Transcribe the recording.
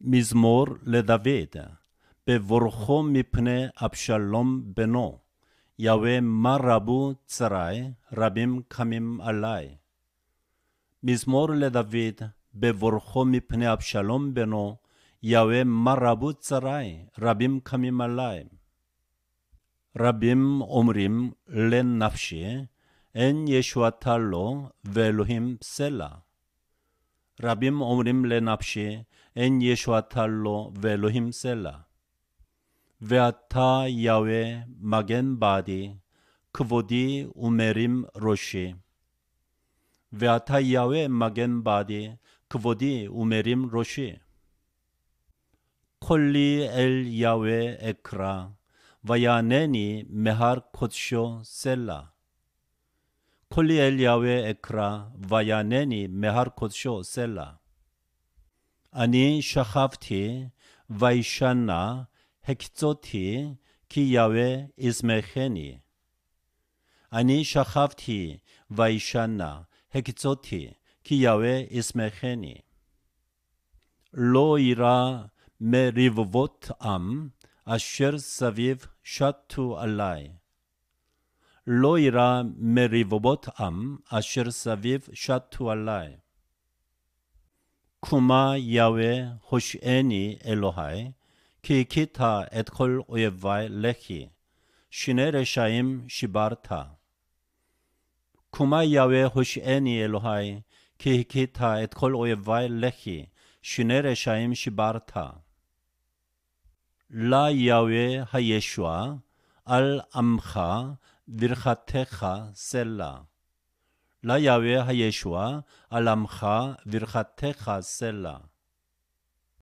מזמור לדוד, בבורכו מפני אבשלום בנו. יהוה מה רבו צרי, רבים קמים עלי. מזמור לדוד, בבורכו מפני אבשלום בנו, יהוה מה רבו צרי, רבים קמים עלי. רבים אומרים לנפשי, אין ישועתה לו ואלוהים סלע. רבים אומרים לנפשי, אין ישועתה לו ואלוהים סלע. ואתה יהוה מגן בעדי, כבודי ומרים ראשי. ואתה יהוה מגן בעדי, כבודי ומרים ראשי. 콜리 אל 야웨 אקרא, ויענני מהר 코쇼 סלע. קולי אל יהוה אקרא, ויענני מהר קודשו סלע. אני שכבתי, וישנה, הקצותי, כי יהוה ישמחני. אני שכבתי, וישנה, הקצותי, כי יהוה ישמחני. לא יירא מרבבות עם, אשר סביב שטו עלי. לא אירא מרבבות עם אשר סביב שטו עלי. קומה יהוה הושעני אלוהי, כי הכית את כל אויבי לכי, שני רשעים שיברת. קומה יהוה הושעני אלוהי, כי הכית את כל אויבי לכי, שני רשעים שיברת. לה יהוה הישועה, על עמך, ברכתך סלע. ליהוה לא הישועה, על עמך ברכתך סלע.